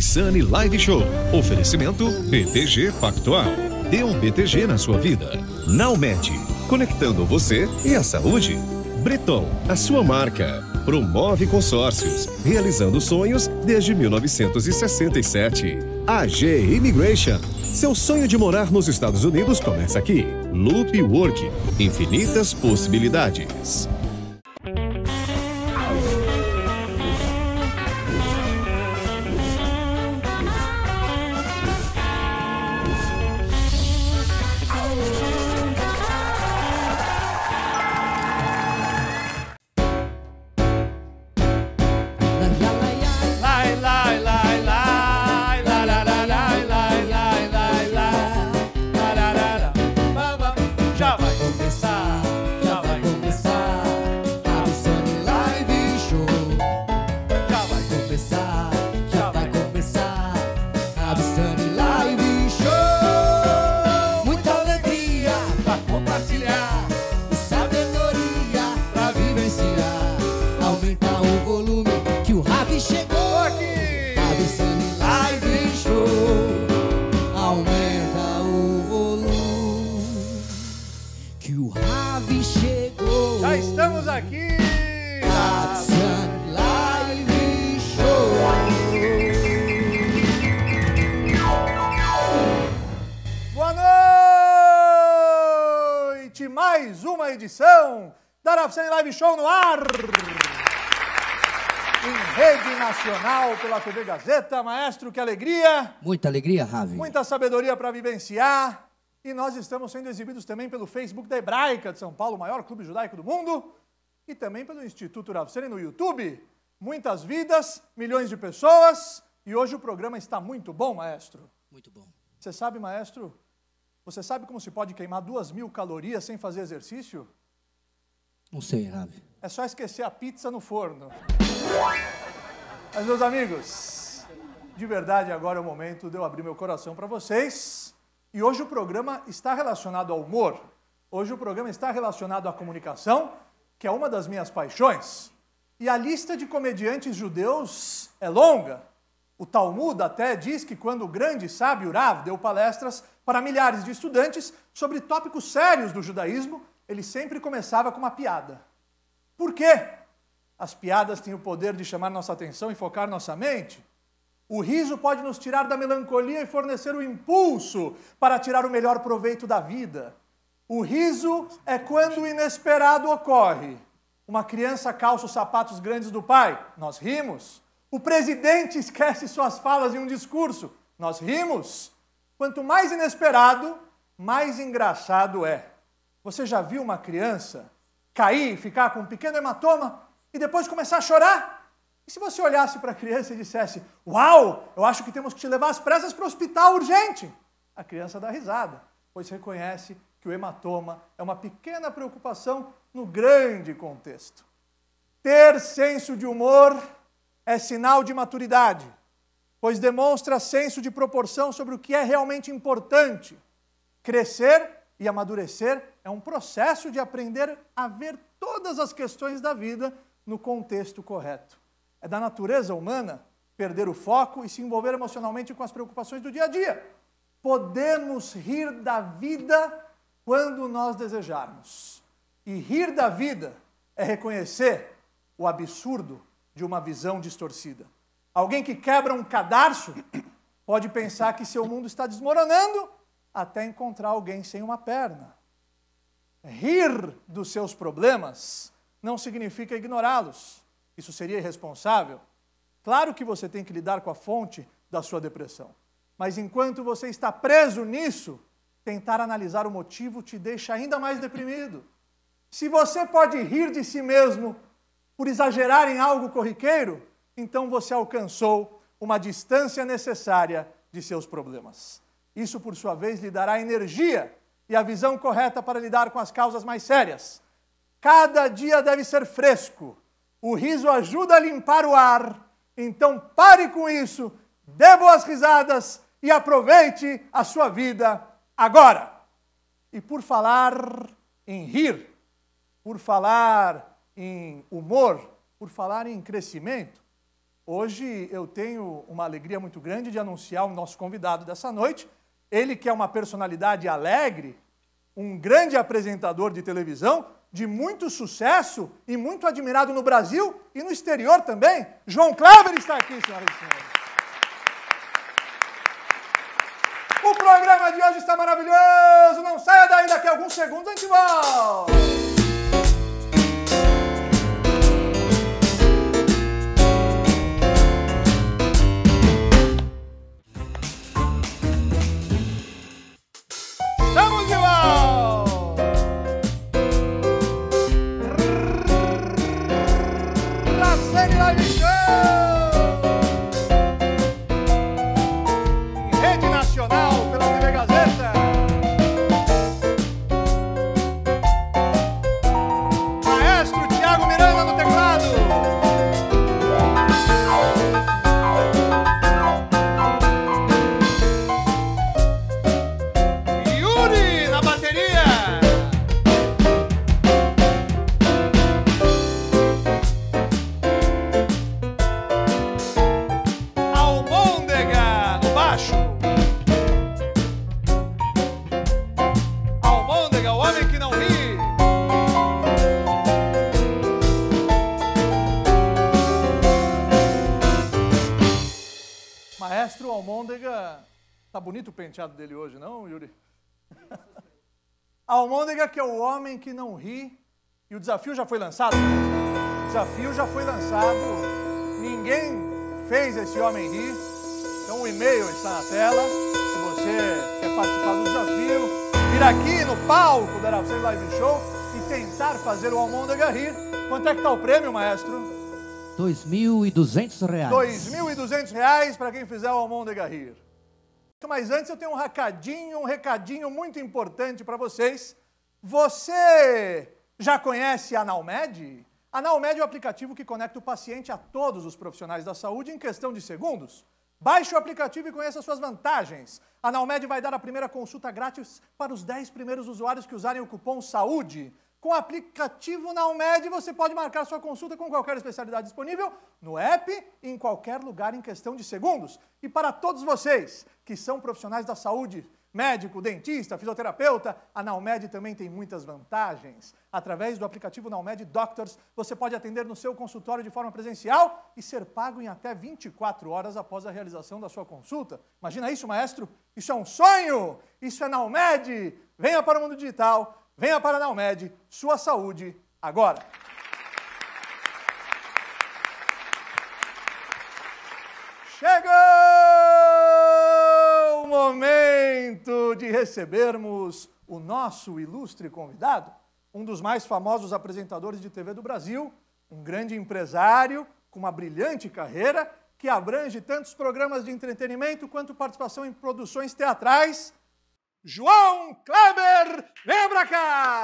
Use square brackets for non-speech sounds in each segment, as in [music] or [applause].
Sunny Live Show. Oferecimento BTG Pactual. Dê um BTG na sua vida. Naumed, conectando você e a saúde. Breton, a sua marca. Promove consórcios, realizando sonhos desde 1967. AG Immigration. Seu sonho de morar nos Estados Unidos começa aqui. Loop Work. Infinitas possibilidades. mais uma edição da Arafcene Live Show no ar! Em rede nacional pela TV Gazeta. Maestro, que alegria! Muita alegria, Ravi. Muita sabedoria para vivenciar. E nós estamos sendo exibidos também pelo Facebook da Hebraica de São Paulo, o maior clube judaico do mundo, e também pelo Instituto Ravcene no YouTube. Muitas vidas, milhões de pessoas, e hoje o programa está muito bom, maestro. Muito bom. Você sabe, maestro, você sabe como se pode queimar duas mil calorias sem fazer exercício? Não sei, Rabi. É só esquecer a pizza no forno. Mas, meus amigos, de verdade, agora é o momento de eu abrir meu coração para vocês. E hoje o programa está relacionado ao humor. Hoje o programa está relacionado à comunicação, que é uma das minhas paixões. E a lista de comediantes judeus é longa. O Talmud até diz que quando o grande sábio Rav deu palestras para milhares de estudantes sobre tópicos sérios do judaísmo, ele sempre começava com uma piada. Por quê? As piadas têm o poder de chamar nossa atenção e focar nossa mente. O riso pode nos tirar da melancolia e fornecer o impulso para tirar o melhor proveito da vida. O riso é quando o inesperado ocorre. Uma criança calça os sapatos grandes do pai, nós rimos. O presidente esquece suas falas em um discurso, nós rimos. Quanto mais inesperado, mais engraçado é. Você já viu uma criança cair, ficar com um pequeno hematoma e depois começar a chorar? E se você olhasse para a criança e dissesse: Uau, eu acho que temos que te levar às pressas para o hospital urgente? A criança dá risada, pois reconhece que o hematoma é uma pequena preocupação no grande contexto. Ter senso de humor é sinal de maturidade pois demonstra senso de proporção sobre o que é realmente importante. Crescer e amadurecer é um processo de aprender a ver todas as questões da vida no contexto correto. É da natureza humana perder o foco e se envolver emocionalmente com as preocupações do dia a dia. Podemos rir da vida quando nós desejarmos. E rir da vida é reconhecer o absurdo de uma visão distorcida. Alguém que quebra um cadarço pode pensar que seu mundo está desmoronando até encontrar alguém sem uma perna. Rir dos seus problemas não significa ignorá-los. Isso seria irresponsável. Claro que você tem que lidar com a fonte da sua depressão. Mas enquanto você está preso nisso, tentar analisar o motivo te deixa ainda mais deprimido. Se você pode rir de si mesmo por exagerar em algo corriqueiro, então você alcançou uma distância necessária de seus problemas. Isso, por sua vez, lhe dará energia e a visão correta para lidar com as causas mais sérias. Cada dia deve ser fresco. O riso ajuda a limpar o ar. Então pare com isso, dê boas risadas e aproveite a sua vida agora. E por falar em rir, por falar em humor, por falar em crescimento, Hoje eu tenho uma alegria muito grande de anunciar o nosso convidado dessa noite. Ele que é uma personalidade alegre, um grande apresentador de televisão, de muito sucesso e muito admirado no Brasil e no exterior também. João Kleber está aqui, senhoras e senhores. O programa de hoje está maravilhoso. Não saia daí, daqui a alguns segundos a gente volta. penteado dele hoje, não, Yuri? [laughs] Almôndega, que é o homem que não ri. E o desafio já foi lançado? O desafio já foi lançado. Ninguém fez esse homem rir. Então o e-mail está na tela. Se você quer participar do desafio, vir aqui no palco da Araceli Live Show e tentar fazer o Almôndega rir. Quanto é que está o prêmio, maestro? R$ 2.200. R$ 2.200 para quem fizer o Almôndega rir. Então, mas antes eu tenho um recadinho, um recadinho muito importante para vocês. Você já conhece a Naumed? A Naumed é o aplicativo que conecta o paciente a todos os profissionais da saúde em questão de segundos. Baixe o aplicativo e conheça suas vantagens. A Naumed vai dar a primeira consulta grátis para os 10 primeiros usuários que usarem o cupom SAÚDE. Com o aplicativo Naumed, você pode marcar sua consulta com qualquer especialidade disponível no app, em qualquer lugar, em questão de segundos. E para todos vocês que são profissionais da saúde, médico, dentista, fisioterapeuta, a Naumed também tem muitas vantagens. Através do aplicativo Naumed Doctors, você pode atender no seu consultório de forma presencial e ser pago em até 24 horas após a realização da sua consulta. Imagina isso, maestro? Isso é um sonho! Isso é Naumed! Venha para o mundo digital Venha para a Naumed, sua saúde agora. Chegou o momento de recebermos o nosso ilustre convidado, um dos mais famosos apresentadores de TV do Brasil, um grande empresário com uma brilhante carreira que abrange tantos programas de entretenimento quanto participação em produções teatrais João Kleber, vem pra cá!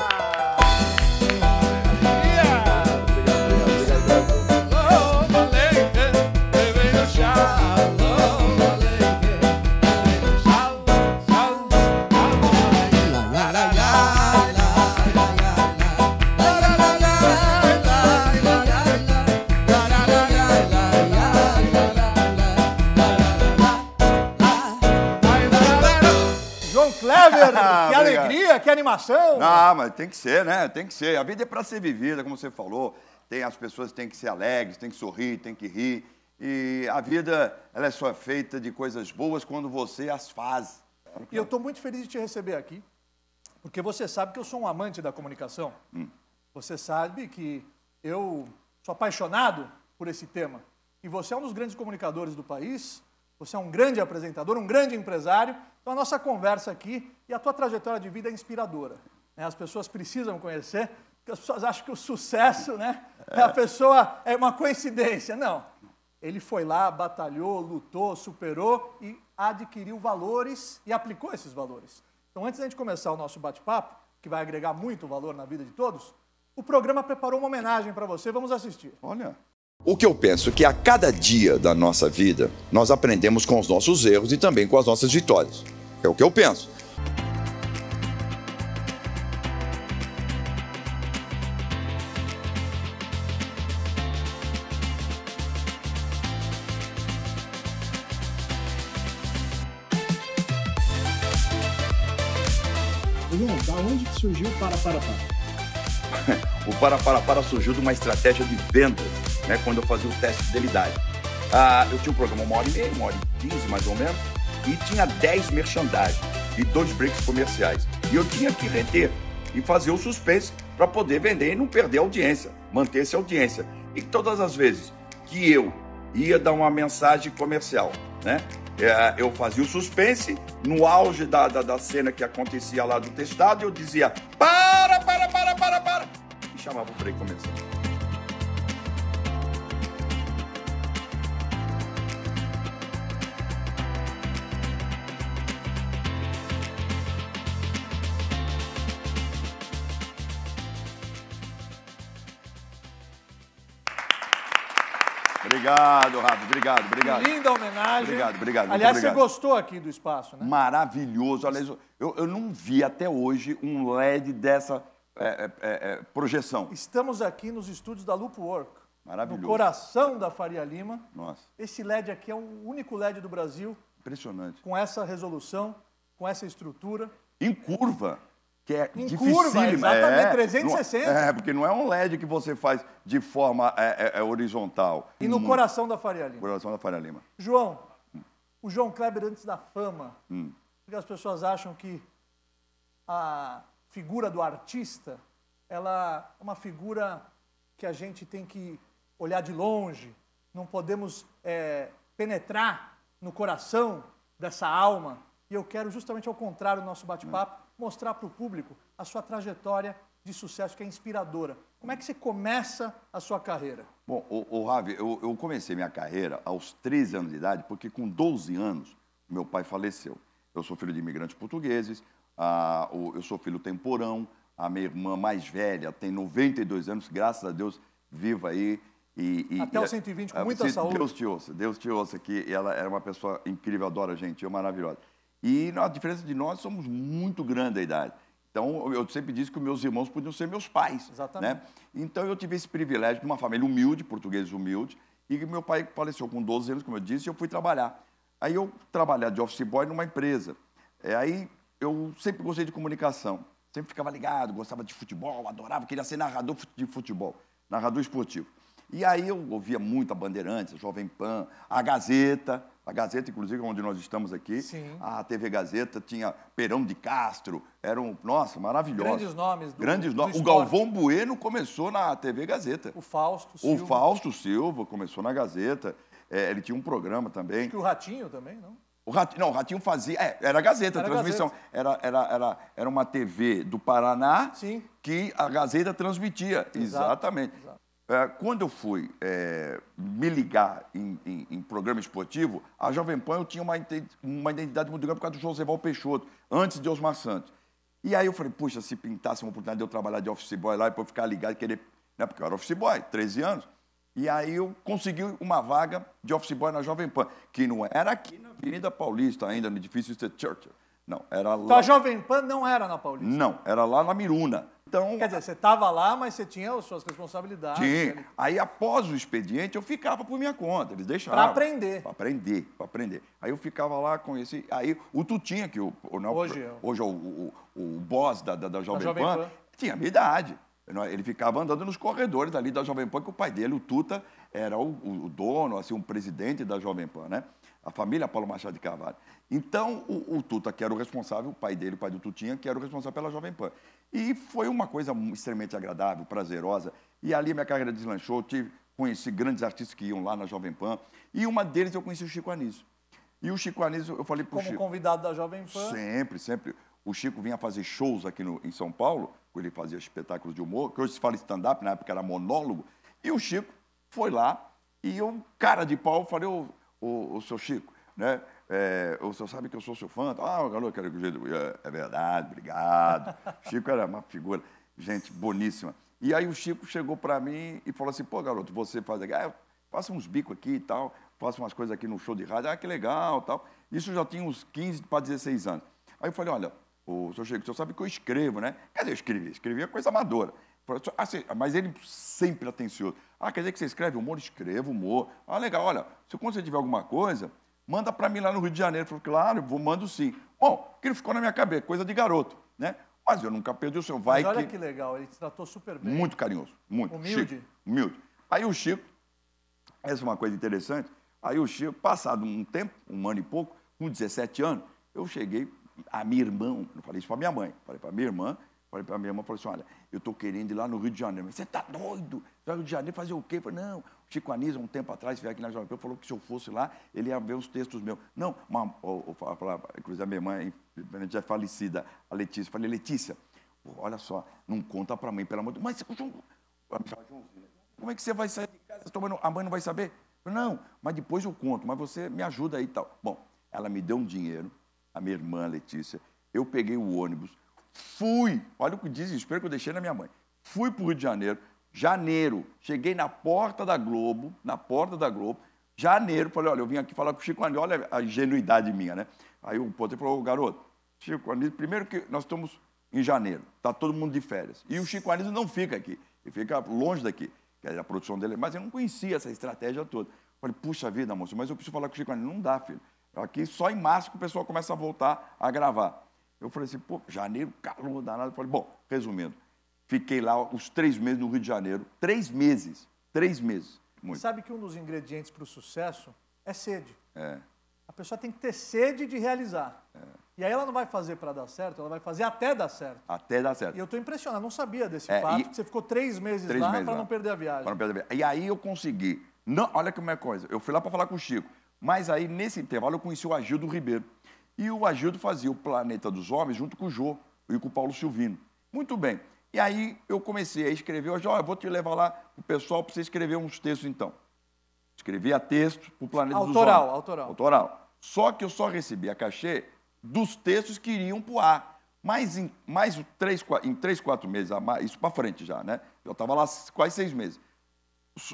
Pedro. [laughs] Ah, que alegria, que animação. Ah, mas tem que ser, né? Tem que ser. A vida é para ser vivida, como você falou. Tem, as pessoas têm que ser alegres, têm que sorrir, têm que rir. E a vida, ela é só feita de coisas boas quando você as faz. E eu estou muito feliz de te receber aqui, porque você sabe que eu sou um amante da comunicação. Hum. Você sabe que eu sou apaixonado por esse tema. E você é um dos grandes comunicadores do país você é um grande apresentador, um grande empresário. Então a nossa conversa aqui e a tua trajetória de vida é inspiradora. Né? As pessoas precisam conhecer, porque as pessoas acham que o sucesso, né? É a é. pessoa é uma coincidência. Não. Ele foi lá, batalhou, lutou, superou e adquiriu valores e aplicou esses valores. Então, antes da gente começar o nosso bate-papo, que vai agregar muito valor na vida de todos, o programa preparou uma homenagem para você. Vamos assistir. Olha. O que eu penso é que a cada dia da nossa vida, nós aprendemos com os nossos erros e também com as nossas vitórias. É o que eu penso. João, da onde surgiu o Para Para Para? [laughs] o para para para surgiu de uma estratégia de vendas, né? Quando eu fazia o teste de fidelidade. Ah, eu tinha um programa uma hora e meia, uma hora e quinze mais ou menos, e tinha dez merchandising e dois breaks comerciais. E eu tinha que render e fazer o suspense para poder vender e não perder a audiência, manter essa audiência. E todas as vezes que eu ia dar uma mensagem comercial, né? é, eu fazia o suspense, no auge da, da, da, cena que acontecia lá do testado, eu dizia: para, para, para, para, para! E chamava o freio começando. Obrigado, Rafa. Obrigado, obrigado. Linda homenagem. Obrigado, obrigado. Aliás, obrigado. você gostou aqui do espaço, né? Maravilhoso. Aliás, eu, eu não vi até hoje um LED dessa é, é, é, é projeção. Estamos aqui nos estúdios da Loop Work. Maravilhoso. No coração da Faria Lima. Nossa. Esse LED aqui é o único LED do Brasil. Impressionante. Com essa resolução, com essa estrutura. Em curva que é em curva, exatamente, é, 360. É-, é, porque não é um LED que você faz de forma é, é, é, horizontal. E no hum. coração da Faria Lima. Coração da Faria Lima. João, hum. o João Kleber antes da fama, hum. porque as pessoas acham que a figura do artista, ela é uma figura que a gente tem que olhar de longe, não podemos é, penetrar no coração dessa alma. E eu quero justamente ao contrário do nosso bate-papo, mostrar para o público a sua trajetória de sucesso que é inspiradora. Como é que você começa a sua carreira? Bom, o, o Ravi, eu, eu, comecei minha carreira aos 13 anos de idade, porque com 12 anos meu pai faleceu. Eu sou filho de imigrantes portugueses, a, o, eu sou filho temporão, a minha irmã mais velha tem 92 anos, graças a Deus, viva aí. E, e, Até os 120, é, com é, muita se, saúde. Deus te ouça, Deus te ouça, que ela era uma pessoa incrível, adora gente, eu é maravilhosa. E a diferença de nós somos muito grande a idade. Então, eu sempre disse que meus irmãos podiam ser meus pais. Né? Exatamente. Né? Então, eu tive esse privilégio de uma família humilde, portugueses humilde e meu pai faleceu com 12 anos, como eu disse, e eu fui trabalhar. Aí, eu trabalhar de office boy numa empresa. É, aí, eu sempre gostei de comunicação, sempre ficava ligado, gostava de futebol, adorava, queria ser narrador de futebol, narrador esportivo. E aí, eu ouvia muito a Bandeirantes, a Jovem Pan, a Gazeta, a Gazeta, inclusive, onde nós estamos aqui, Sim. a TV Gazeta tinha Perão de Castro, eram, nossa, maravilhosos. Grandes nomes. Do, Grandes nomes. O Galvão Bueno começou na TV Gazeta. O Fausto Silva. O Fausto Silva começou na Gazeta. É, ele tinha um programa também. Acho que o Ratinho também, não? O Ratinho, não, o Ratinho fazia. É, era a Gazeta, era a transmissão. Gazeta. Era, era, era, era uma TV do Paraná Sim. que a Gazeta transmitia. Exato. Exatamente. É, quando eu fui é, me ligar em, em, em, programa esportivo, a Jovem Pan eu tinha uma, uma identidade muito grande por causa do Val Peixoto, antes de Osmar Santos. E aí eu falei, puxa, se pintasse uma oportunidade de eu trabalhar de office boy lá e depois ficar ligado e querer. Né, porque eu era office boy, 13 anos. E aí eu consegui uma vaga de office boy na Jovem Pan, que não era aqui na Avenida Paulista ainda, no edifício Churchill. Não, era lá. Então a Jovem Pan não era na Paulista? Não, era lá na Miruna. Então, Quer dizer, você estava lá, mas você tinha as suas responsabilidades. Tinha. Né? Aí, após o expediente, eu ficava por minha conta, eles deixavam. Para aprender. Para aprender, para aprender. Aí eu ficava lá, conheci. Aí o Tutinha, que o, o, não, né, hoje, eu. É hoje é o, o, o, boss da, da, da Jovem, Jovem Pan, Pan, tinha a minha idade. Ele ficava andando nos corredores ali da Jovem Pan, que o pai dele, o Tuta, era o, o dono, assim, um presidente da Jovem Pan, né? A família Paulo Machado de Carvalho. Então, o, o Tuta, que era o responsável, o pai dele, o pai do Tutinha, que era o responsável pela Jovem Pan. E foi uma coisa extremamente agradável, prazerosa. E ali minha carreira deslanchou, tive, conheci grandes artistas que iam lá na Jovem Pan. E uma deles eu conheci o Chico Anísio. E o Chico Anísio, eu falei pro Chico... Como convidado da Jovem Pan? Sempre, sempre. O Chico vinha fazer shows aqui no, em São Paulo, ele fazia espetáculos de humor, que hoje se fala stand-up, na época era monólogo. E o Chico foi lá e eu, cara de pau, falei, ô, ô, ô seu Chico, né? é, o senhor sabe que eu sou seu fã? Tá? Ah, garoto, quero que o jeito é, é verdade, obrigado. [laughs] Chico era uma figura, gente boníssima. E aí o Chico chegou para mim e falou assim, pô, garoto, você faz aqui, ah, faça uns bicos aqui e tal, faça umas coisas aqui no show de rádio, ah, que legal tal. Isso já tinha uns 15 para 16 anos. Aí eu falei, olha, o senhor Chico, o senhor sabe que eu escrevo, né? Quer dizer, eu escrevi, escrevia é coisa amadora. Assim, mas ele sempre atencioso. Ah, quer dizer que você escreve humor? Escreva humor. Ah, legal, olha, se quando você tiver alguma coisa, Manda para mim lá no Rio de Janeiro. Eu falei, claro, vou, mando sim. Bom, aquilo ficou na minha cabeça, coisa de garoto, né? Mas eu nunca perdi o seu vai Mas olha que... que legal, ele te tratou super bem. Muito carinhoso, muito. Humilde. Chico, humilde. Aí o Chico, essa é uma coisa interessante, aí o Chico, passado um tempo, um ano e pouco, com 17 anos, eu cheguei, a minha irmã, não falei isso para minha mãe, falei para minha irmã, falei para minha irmã, falei assim, olha, eu estou querendo ir lá no Rio de Janeiro. Mas você está doido? Você vai no Rio de Janeiro fazer o quê? Eu falei, não, Chico Anísio, um tempo atrás, veio aqui na Jovem Pan, falou que se eu fosse lá, ele ia ver uns textos meus. Não, uma, ou, ou, inclusive a minha irmã, já é falecida, a Letícia. falei, Letícia, olha só, não conta para a mãe, pelo amor de Deus. Mas, como é que você vai sair de casa? A mãe não vai saber? não, mas depois eu conto, mas você me ajuda aí e tal. Bom, ela me deu um dinheiro, a minha irmã, a Letícia. Eu peguei o ônibus, fui, olha o desespero que eu deixei na minha mãe. Fui para o Rio de Janeiro, janeiro. Cheguei na porta da Globo, na porta da Globo, janeiro, falei, olha, eu vim aqui falar com o Chico Anísio, olha a ingenuidade minha, né? Aí o Potter falou, garoto, Chico Anísio, primeiro que nós estamos em janeiro, está todo mundo de férias. E o Chico Anísio não fica aqui, ele fica longe daqui, que é a produção dele, mas eu não conhecia essa estratégia toda. Falei, puxa vida, moço, mas eu preciso falar com o Chico Anísio. Não dá, filho. Aqui só em março que o pessoal começa a voltar a gravar. Eu falei assim, pô, janeiro, calor danado. Eu falei, bom, resumindo, Fiquei lá os três meses no Rio de Janeiro. Três meses. Três meses. Muito. Sabe que um dos ingredientes para o sucesso é sede. É. A pessoa tem que ter sede de realizar. É. E aí ela não vai fazer para dar certo, ela vai fazer até dar certo. Até dar certo. E eu estou impressionado, não sabia desse é, fato. que Você ficou três meses três lá para não perder a viagem. Para não perder a viagem. E aí eu consegui. Não, olha que uma é coisa. Eu fui lá para falar com o Chico. Mas aí, nesse intervalo, eu conheci o Agildo Ribeiro. E o Agildo fazia o Planeta dos Homens junto com o Jô e com o Paulo Silvino. Muito bem. E aí eu comecei a escrever, hoje, oh, vou te levar lá o pessoal para você escrever uns textos então. Escrevia textos para o Planeta autoral, dos Homens. Autoral, autoral. Só que eu só recebia cachê dos textos que iriam para o ar. em, mais três, em três, quatro meses, isso para frente já, né? Eu estava lá quase seis meses.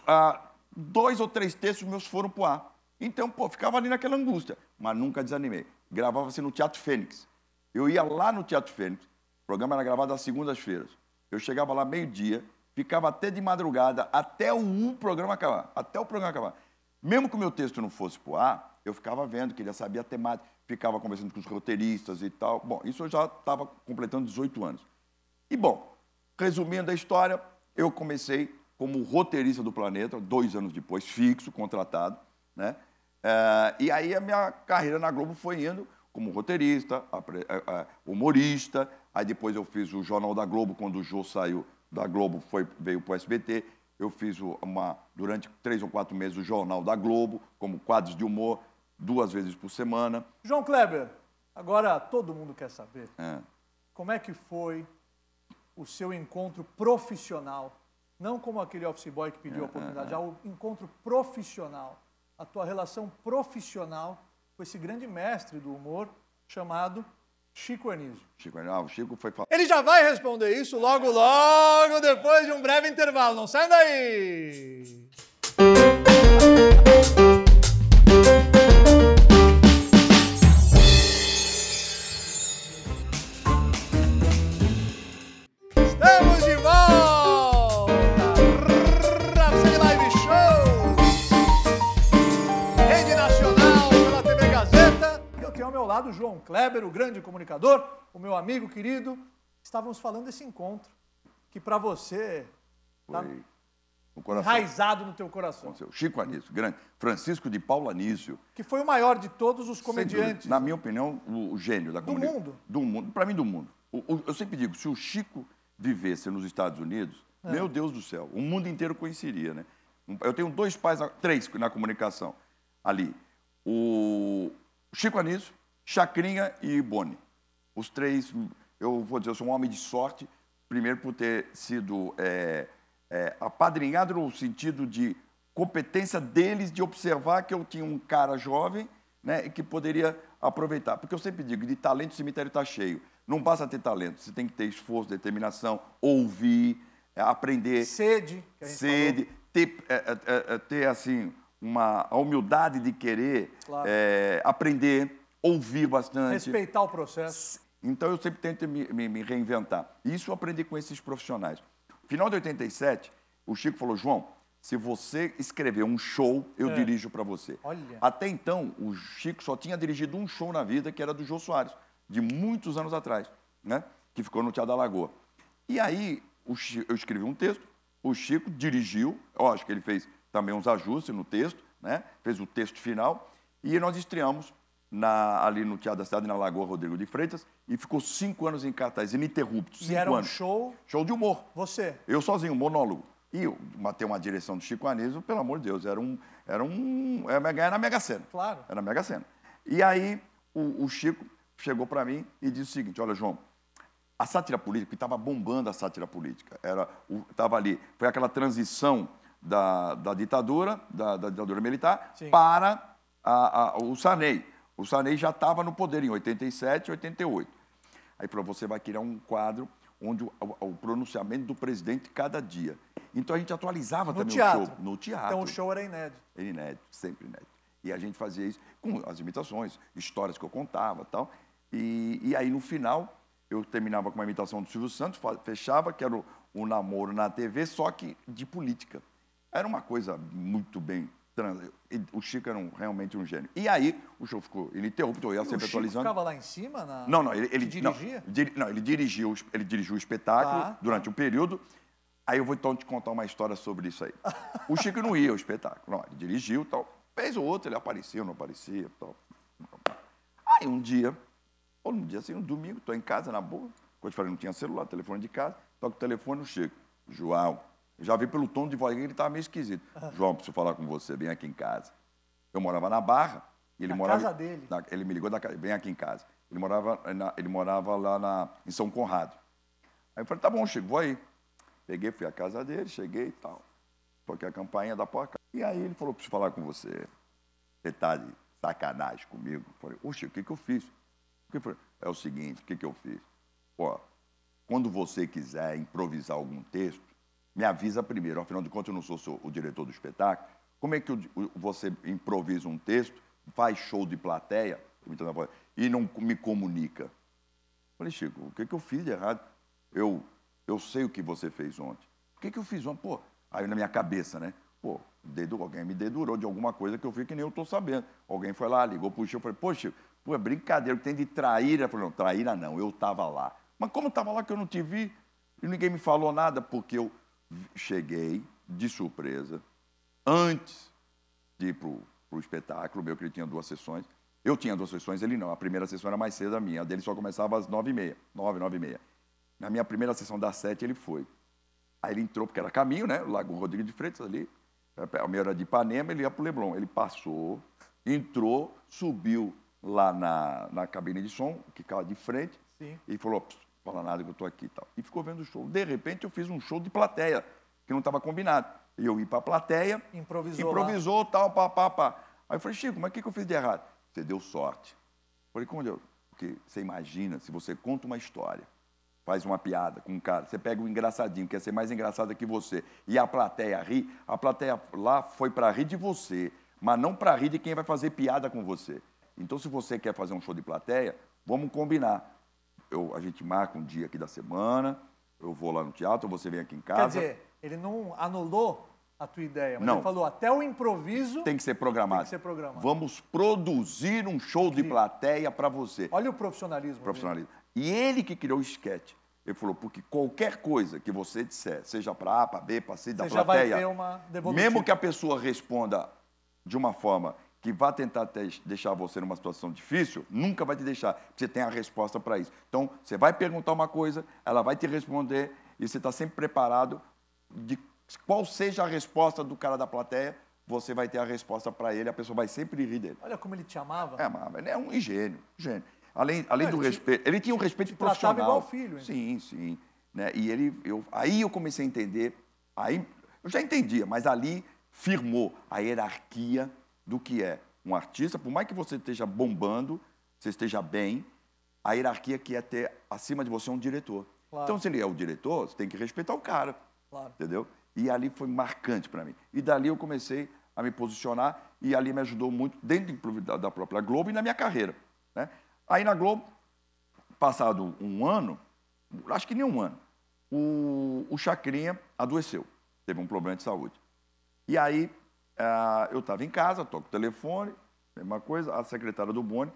Ah, dois ou três textos meus foram para o ar. Então, pô, ficava ali naquela angústia, mas nunca desanimei. Gravava-se no Teatro Fênix. Eu ia lá no Teatro Fênix, o programa era gravado às segundas-feiras. Eu chegava lá meio-dia, ficava até de madrugada, até o programa acabar, até o programa acabar. Mesmo que o meu texto não fosse pro ar, eu ficava vendo, queria saber a temática, ficava conversando com os roteiristas e tal. Bom, isso eu já estava completando 18 anos. E bom, resumindo a história, eu comecei como roteirista do Planeta, dois anos depois, fixo, contratado, né? Eh, e aí a minha carreira na Globo foi indo como roteirista, eh, eh, humorista, Aí depois eu fiz o Jornal da Globo, quando o Jô saiu da Globo, foi, veio para o SBT. Eu fiz uma, durante três ou quatro meses o Jornal da Globo, como quadros de humor, duas vezes por semana. João Kleber, agora todo mundo quer saber é. como é que foi o seu encontro profissional, não como aquele office boy que pediu é, a é, oportunidade, é, é, encontro profissional, a tua relação profissional com esse grande mestre do humor chamado Chico Anísio. Chico Anísio. Ah, o Chico foi falar. Ele já vai responder isso logo, logo, depois de um breve intervalo. Não sai daí! Kleber, o grande comunicador, o meu amigo querido. Estávamos falando desse encontro, que para você está enraizado no teu coração. Chico Anísio, grande. Francisco de Paula Anísio. Que foi o maior de todos os comediantes. Dúvida, na minha opinião, o, gênio da comunicação. Do mundo. Do mundo, para mim, do mundo. O, o, eu sempre digo, se o Chico vivesse nos Estados Unidos, é. meu Deus do céu, o mundo inteiro conheceria, né? Eu tenho dois pais, três na comunicação ali. O Chico Anísio, Chacrinha e Boni. Os três, eu vou dizer, eu sou um homem de sorte, primeiro por ter sido é, é, apadrinhado no sentido de competência deles de observar que eu tinha um cara jovem né, que poderia aproveitar. Porque eu sempre digo, de talento o cemitério está cheio. Não basta ter talento, você tem que ter esforço, determinação, ouvir, é, aprender. Sede. sede, falou. ter, é, é, é, é ter assim, uma, a humildade de querer claro. é, aprender ouvir bastante. Respeitar o processo. Então eu sempre tento me, me, me reinventar. Isso eu aprendi com esses profissionais. Final de 87, o Chico falou: João, se você escrever um show, eu é. dirijo para você. Olha. Até então, o Chico só tinha dirigido um show na vida, que era do Jô Soares, de muitos anos atrás, né? que ficou no Teatro da Lagoa. E aí, Chico, eu escrevi um texto, o Chico dirigiu, eu acho que ele fez também uns ajustes no texto, né? fez o texto final, e nós estreamos na, ali no Teatro da Cidade, na Lagoa Rodrigo de Freitas, e ficou cinco anos em cartaz, ininterrupto. Cinco e era um anos. show? Show de humor. Você? Eu sozinho, monólogo. E eu matei uma direção do Chico Anísio, pelo amor de Deus, era um. Era um. É, era ganhar na Mega Sena. Claro. Era na Mega Sena. E aí o, o Chico chegou para mim e disse o seguinte: olha, João, a sátira política, estava bombando a sátira política, era estava ali, foi aquela transição da, da ditadura, da, da ditadura militar, Sim. para a, a, o Sarney. O Sarney já estava no poder em 87, 88. Aí falou, você vai criar um quadro onde o, o, pronunciamento do presidente cada dia. Então a gente atualizava no também teatro. o show. No teatro. Então o show era inédito. Era inédito, sempre inédito. E a gente fazia isso com as imitações, histórias que eu contava tal. E, e aí no final, eu terminava com uma imitação do Silvio Santos, fechava, que era o, o namoro na TV, só que de política. Era uma coisa muito bem o Chico era um, realmente um gênio. E aí, o show ficou, ele interruptou, ia sempre o Chico atualizando. ficava lá em cima? Na... Não, não, ele, ele dirigia? Não, não, ele, dirigiu, ele dirigiu o espetáculo tá. durante um período. Aí eu vou então te contar uma história sobre isso aí. O Chico não ia ao espetáculo, não, ele dirigiu tal. Fez o outro, ele aparecia, não aparecia tal. Aí um dia, ou um dia assim, um domingo, estou em casa, na boa, como eu te falei, não tinha celular, telefone de casa, toca o telefone, o Chico, João, já vi pelo tom de voz que ele estava meio esquisito. [laughs] João, preciso falar com você, vem aqui em casa. Eu morava na Barra. E ele na morava, casa dele? Na, ele me ligou, da, vem aqui em casa. Ele morava, eh, na, ele morava lá na, em São Conrado. Aí eu falei, tá bom, Chico, vou aí. Peguei, fui à casa dele, cheguei e tal. Toquei a campainha da porta. E aí ele falou, preciso falar com você. Você tá de sacanagem comigo? Eu falei, oxe, o que, que eu fiz? Ele falou, é o seguinte, o que, que eu fiz? Ó, quando você quiser improvisar algum texto, me avisa primeiro. Afinal de contas, eu não sou, sou o diretor do espetáculo. Como é que o, o, você improvisa um texto, faz show de plateia então, né, e não me comunica? Eu falei, Chico, o que, é que eu fiz de errado? Eu, eu sei o que você fez ontem. O que, é que eu fiz ontem? Pô, aí na minha cabeça, né? Pô, dedo, alguém me dedurou de alguma coisa que eu vi que nem eu estou sabendo. Alguém foi lá, ligou pro Chico, falei, poxa, pô, é brincadeira, tem de traíra. Eu falei, não, traíra não, eu estava lá. Mas como estava lá que eu não te vi? E ninguém me falou nada, porque eu, cheguei de surpresa, antes de ir para o espetáculo, meu que ele tinha duas sessões. Eu tinha duas sessões, ele não. A primeira sessão era mais cedo a minha, a dele só começava às nove e meia, nove, nove e meia. Na minha primeira sessão das sete, ele foi. Aí ele entrou, porque era caminho, né? O Lago Rodrigo de Freitas ali. O meu era de Ipanema, ele ia para o Leblon. Ele passou, entrou, subiu lá na, na cabine de som, que ficava de frente, Sim. e falou: fala nada que eu estou aqui e tal. E ficou vendo o show. De repente eu fiz um show de plateia, que não estava combinado. Eu ia para a plateia, improvisou, improvisou lá. tal, pá, pá, pá. Aí eu falei, Chico, mas o que, que eu fiz de errado? Você deu sorte. Eu falei, como deu? Porque você imagina, se você conta uma história, faz uma piada com um cara, você pega um engraçadinho, quer é ser mais engraçado que você, e a plateia ri, a plateia lá foi para rir de você, mas não para rir de quem vai fazer piada com você. Então, se você quer fazer um show de plateia, vamos combinar eu, a gente marca um dia aqui da semana, eu vou lá no teatro, você vem aqui em casa. Quer dizer, ele não anulou a tua ideia, mas não. ele falou, até o improviso... Tem que ser programado. Tem que ser programado. Vamos produzir um show de plateia para você. Olha o profissionalismo. Profissionalismo. E ele que criou o esquete. Ele falou, porque qualquer coisa que você disser, seja para A, para B, para C, da você plateia... Você já vai ter uma devolutiva. Mesmo que a pessoa responda de uma forma que vá tentar deixar você numa situação difícil, nunca vai te deixar. Você tem a resposta para isso. Então, você vai perguntar uma coisa, ela vai te responder e você está sempre preparado de qual seja a resposta do cara da plateia, você vai ter a resposta para ele, a pessoa vai sempre rir dele. Olha como ele te amava. É, amava. Ele é um gênio, gênio. Além, além Não, do respeito, ele tinha um respeito te profissional. Tratava igual filho. Então. Sim, sim. Né? E ele, eu, aí eu comecei a entender, aí eu já entendia, mas ali firmou a hierarquia do que é um artista, por mais que você esteja bombando, você esteja bem, a hierarquia que é ter acima de você é um diretor. Claro. Então, se ele é o diretor, você tem que respeitar o cara. Claro. Entendeu? E ali foi marcante para mim. E dali eu comecei a me posicionar e ali me ajudou muito dentro da própria Globo e na minha carreira. Né? Aí na Globo, passado um ano, acho que nem um ano, o, o Chacrinha adoeceu, teve um problema de saúde. E aí é, eu estava em casa, toco o telefone, mesma coisa, a secretária do Boni,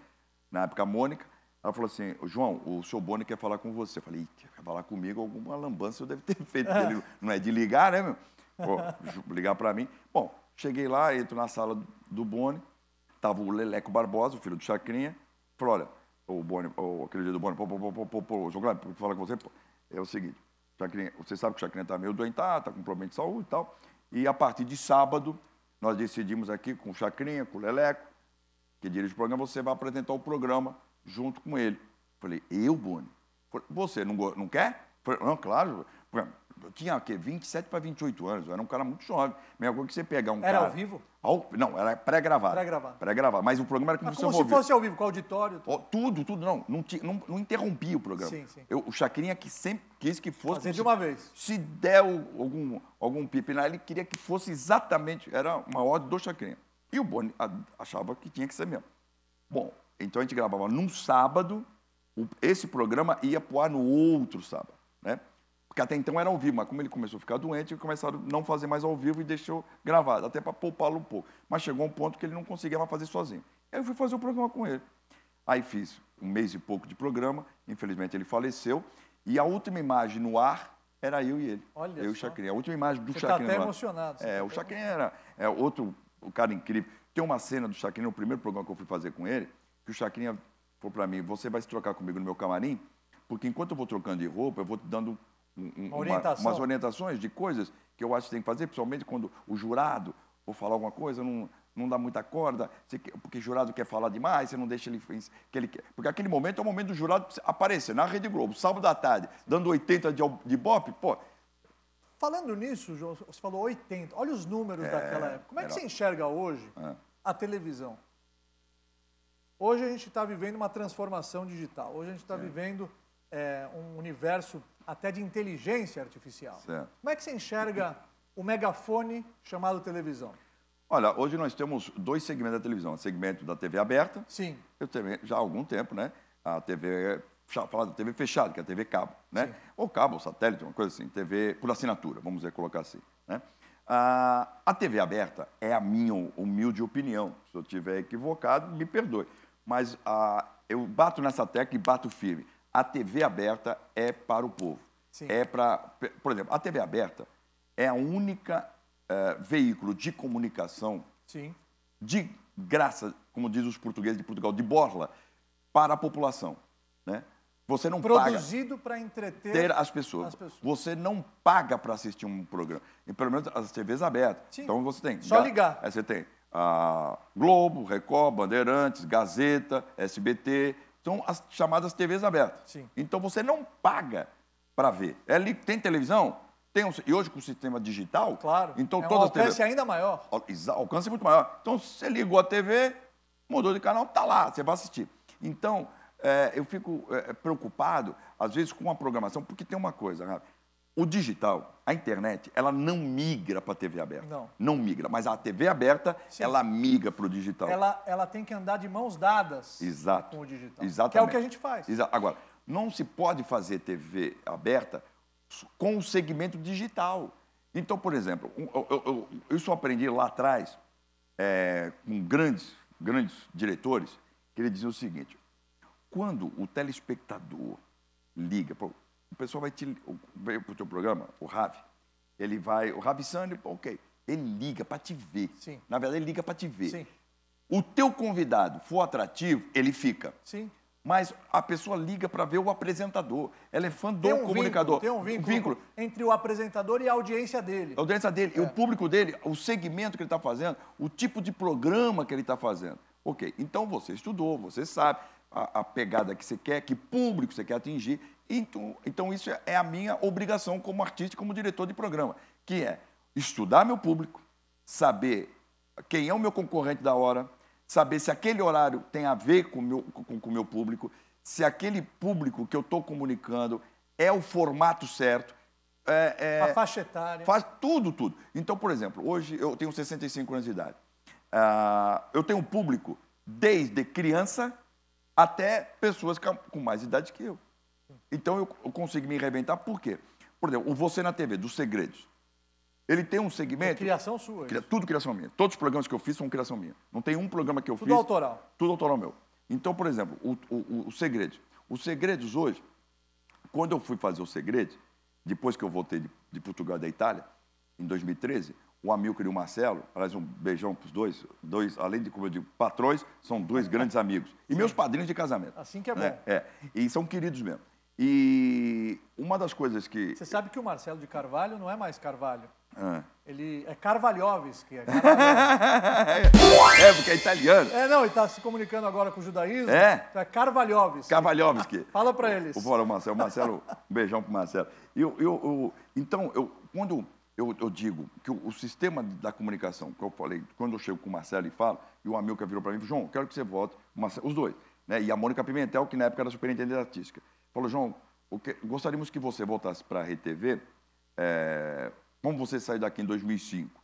na época a Mônica, ela falou assim, João, o seu Boni quer falar com você. Eu falei, quer falar comigo? Alguma lambança eu deve ter [laughs] feito. Ele, é. não é de ligar, né, meu? [laughs] ligar para mim. Bom, cheguei lá, entro na sala do Boni, estava o Leleco Barbosa, o filho do Chacrinha, falou, olha, o Boni, o, aquele dia do Boni, pô, pô, pô, pô, pô, João Cláudio, falar com você, pô. é o seguinte, Chacrinha, você sabe que o Chacrinha está meio doentado, está com problema de saúde e tal, e a partir de sábado nós decidimos aqui com o Chacrinha, com o Leleco, que dirige o programa, você vai apresentar o programa junto com ele. Falei, eu, Boni? você não, não quer? Falei, não, claro tinha o quê? 27 para 28 anos. Eu era um cara muito jovem. Mesma coisa que você pegar um era cara. Era ao vivo? Ao, não, era pré-gravado. Pré-gravado. Pré-gravado. Mas o programa era com Mas como se ouvir. fosse ao vivo, com auditório? Tudo, oh, tudo, tudo, não. Não, não, não interrompia o programa. Sim, sim. Eu, o Chacrinha que sempre quis que fosse. Fazer de uma se, vez. Se der algum, algum pipinar, ele queria que fosse exatamente. Era uma ordem do Chacrinha. E o Boni achava que tinha que ser mesmo. Bom, então a gente gravava num sábado, esse programa ia pro ar no outro sábado, né? Porque até então era ao vivo, mas como ele começou a ficar doente, começaram a não fazer mais ao vivo e deixou gravado, até para poupá-lo um pouco. Mas chegou um ponto que ele não conseguia mais fazer sozinho. Aí eu fui fazer o programa com ele. Aí fiz um mês e pouco de programa, infelizmente ele faleceu, e a última imagem no ar era eu e ele. Olha eu e o Chacrinha. A última imagem do Você tá Chacrinha. Tá até emocionado. É, tá o Chacrinha era é, outro um cara incrível. Tem uma cena do Chacrinha, no primeiro programa que eu fui fazer com ele, que o Chacrinha falou para mim, você vai se trocar comigo no meu camarim, porque enquanto eu vou trocando de roupa, eu vou dando uma, orientação. umas orientações de coisas que eu acho que tem que fazer, principalmente quando o jurado for falar alguma coisa, não, não dá muita corda, porque o jurado quer falar demais, você não deixa ele. Que ele porque aquele momento é o momento do jurado aparecer na Rede Globo, sábado à tarde, dando 80 de, de bope, pô. Falando nisso, João, você falou 80. Olha os números é, daquela época. Como é que era... você enxerga hoje é. a televisão? Hoje a gente está vivendo uma transformação digital. Hoje a gente está é. vivendo é, um universo até de inteligência artificial. Certo. Como é que você enxerga o megafone chamado televisão? Olha, hoje nós temos dois segmentos da televisão. O segmento da TV aberta. Sim. Eu já há algum tempo, né? A TV falar da TV fechada, que é a TV cabo, né? Sim. Ou cabo, ou satélite, uma coisa assim, TV por assinatura, vamos dizer, colocar assim, né? Ah, a TV aberta é a minha humilde opinião. Se eu estiver equivocado, me perdoe. Mas ah, eu bato nessa tecla e bato firme a TV aberta é para o povo. Sim. É para, por exemplo, a TV aberta é a única eh, veículo de comunicação Sim. de graça, como diz os portugueses de Portugal, de borla para a população, né? Você não Produzido para entreter as pessoas. as pessoas. Você não paga para assistir um programa. E pelo menos as TVs abertas. Sim. Então você tem. Só ligar. Você tem a ah, Globo, Record, Bandeirantes, Gazeta, SBT, são as chamadas TVs abertas. Sim. Então você não paga para ver. É ali tem televisão, tem um, e hoje com o sistema digital, claro. Então é um alcance as TVs, ainda maior. Alcance muito maior. Então você ligou a TV, mudou de canal, tá lá, você vai assistir. Então é, eu fico é, preocupado às vezes com a programação, porque tem uma coisa, Rafa. O digital, a internet, ela não migra para a TV aberta. Não. Não migra. Mas a TV aberta, Sim. ela migra para o digital. Ela, ela tem que andar de mãos dadas Exato. com o digital. Exatamente. Que é o que a gente faz. Exato. Agora, não se pode fazer TV aberta com o segmento digital. Então, por exemplo, eu, eu, eu, eu aprendi lá atrás é, com grandes, grandes diretores, que ele dizia o seguinte: quando o telespectador liga, o pessoal vai te. Veio para o teu programa, o Ravi. Ele vai. O Ravi Sani, ok. Ele liga para te ver. Sim. Na verdade, ele liga para te ver. Sim. O teu convidado for atrativo, ele fica. Sim. Mas a pessoa liga para ver o apresentador. Ela é fã do um comunicador. Vínculo, tem um vínculo, vínculo, entre o apresentador e a audiência dele. A audiência dele. É. E o é. público dele, o segmento que ele está fazendo, o tipo de programa que ele está fazendo. Ok, então você estudou, você sabe a, a pegada que você quer, que público você quer atingir. Então, então, isso é, é a minha obrigação como artista, como diretor de programa, que é estudar meu público, saber quem é o meu concorrente da hora, saber se aquele horário tem a ver com o meu, com, com meu público, se aquele público que eu estou comunicando é o formato certo. É, é, a faixa etária. Faz tudo, tudo. Então, por exemplo, hoje eu tenho 65 anos de idade. Uh, eu tenho um público desde criança até pessoas com mais idade que eu. Então eu consigo me reinventar, por quê? Por exemplo, o Você na TV, dos segredos. Ele tem um segmento. É criação sua. Cria, tudo criação minha. Todos os programas que eu fiz são criação minha. Não tem um programa que eu tudo fiz. Tudo autoral. Tudo autoral meu. Então, por exemplo, o, o, o Segredos. Os Segredos hoje, quando eu fui fazer o Segredo, depois que eu voltei de, de Portugal da Itália, em 2013, o Amilcar e o Marcelo, aliás, um beijão para os dois, dois, além de, como eu digo, patrões, são dois grandes amigos. E Sim. meus padrinhos de casamento. Assim que é né? bom. Né? É, e são queridos mesmo. E uma das coisas que... Você sabe que o Marcelo de Carvalho não é mais Carvalho. Ah. Ele é Carvalhoves, que é [laughs] é, porque é italiano. É, não, ele está se comunicando agora com o judaísmo. É. Então é Carvalhoves. Carvalhoves. Que... Fala para eles. Fala, Marcelo. Marcelo, um beijão o Marcelo. Eu, eu, eu então, eu, quando eu, eu digo que o, o, sistema da comunicação, que eu falei, quando eu chego com o Marcelo e falo, e o que virou para mim e falou, João, quero que você volte, Marcelo, os dois, né? e a Mônica Pimentel, que na época era superintendente artística, falou, João, que, gostaríamos que você voltasse para a RTV, é, eh, como você saiu daqui em 2005,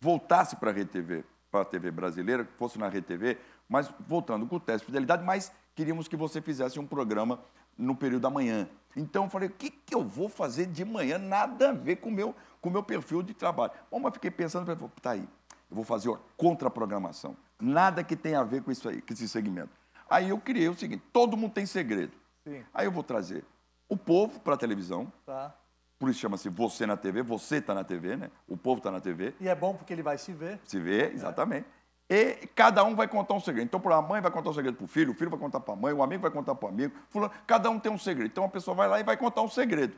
voltasse para a RTV, para a TV brasileira, que fosse na RTV, mas voltando com o teste de fidelidade, mas queríamos que você fizesse um programa no período da manhã, então eu falei, o que, que eu vou fazer de manhã? Nada a ver com meu, o com meu perfil de trabalho. Bom, mas fiquei pensando, falei, tá aí, eu vou fazer uma contraprogramação. Nada que tenha a ver com isso aí, com esse segmento. Aí eu criei o seguinte: todo mundo tem segredo. Sim. Aí eu vou trazer o povo para a televisão. Tá. Por isso chama-se Você na TV, você está na TV, né? O povo está na TV. E é bom porque ele vai se ver. Se ver, exatamente. É. E cada um vai contar um segredo. Então, a mãe vai contar um segredo para o filho, o filho vai contar para a mãe, o amigo vai contar para o amigo, fulano, cada um tem um segredo. Então, a pessoa vai lá e vai contar um segredo.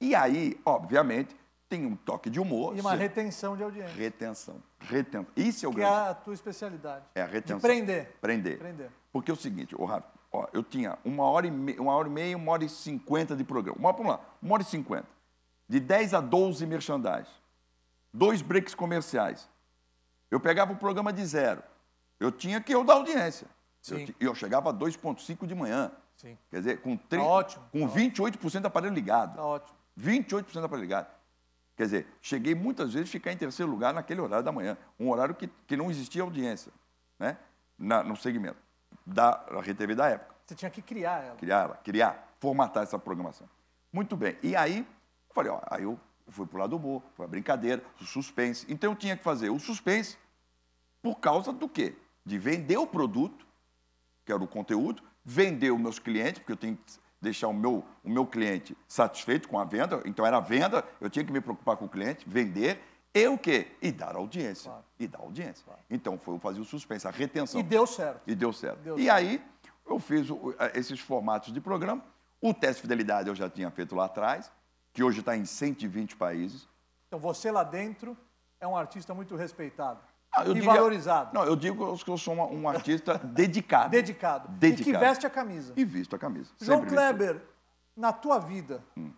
E aí, obviamente, tem um toque de humor. E uma retenção de audiência. Retenção. Retenção. Isso é o que é grande. Que é a tua especialidade. É a retenção. De prender. Prender. prender. Porque é o seguinte, ô, Rafa, ó, eu tinha uma hora, e me... uma hora e meia, uma hora e cinquenta de programa. Uma, vamos lá, uma hora e cinquenta. De 10 a 12 merchandise. Dois breaks comerciais eu pegava o programa de zero. Eu tinha que eu dar audiência. E eu, eu, chegava a 2,5 de manhã. Sim. Quer dizer, com, 30, tá ótimo, com tá 28% ótimo. do aparelho ligado. Tá ótimo. 28% do aparelho ligado. Quer dizer, cheguei muitas vezes a ficar em terceiro lugar naquele horário da manhã. Um horário que, que não existia audiência né? Na, no segmento da RedeTV da época. Você tinha que criar ela. Criar ela, criar, formatar essa programação. Muito bem. E aí, eu falei, ó, aí eu fui para o lado do humor, foi a brincadeira, o suspense. Então eu tinha que fazer o suspense por causa do quê? De vender o produto, que era o conteúdo, vender os meus clientes, porque eu tenho que deixar o meu, o meu cliente satisfeito com a venda, então era venda, eu tinha que me preocupar com o cliente, vender, e o quê? E dar audiência. Claro. E dar audiência. Claro. Então foi fazer o suspense, a retenção. E deu certo. E deu certo. Deu e certo. aí eu fiz o, eh, esses formatos de programa, o teste de fidelidade eu já tinha feito lá atrás, que hoje está em 120 países. Então você lá dentro é um artista muito respeitado. Não, e valorizado. Não, eu digo que eu sou uma, um artista dedicado. [laughs] dedicado. Dedicado. E que veste a camisa. E visto a camisa. João Kleber, visto. na tua vida, hum.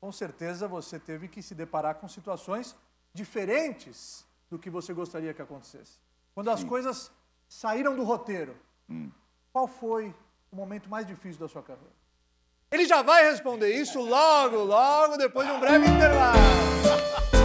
com certeza você teve que se deparar com situações diferentes do que você gostaria que acontecesse. Quando as coisas saíram do roteiro, hum. qual foi o momento mais difícil da sua carreira? Ele já vai responder isso logo, logo depois de um breve intervalo. [laughs]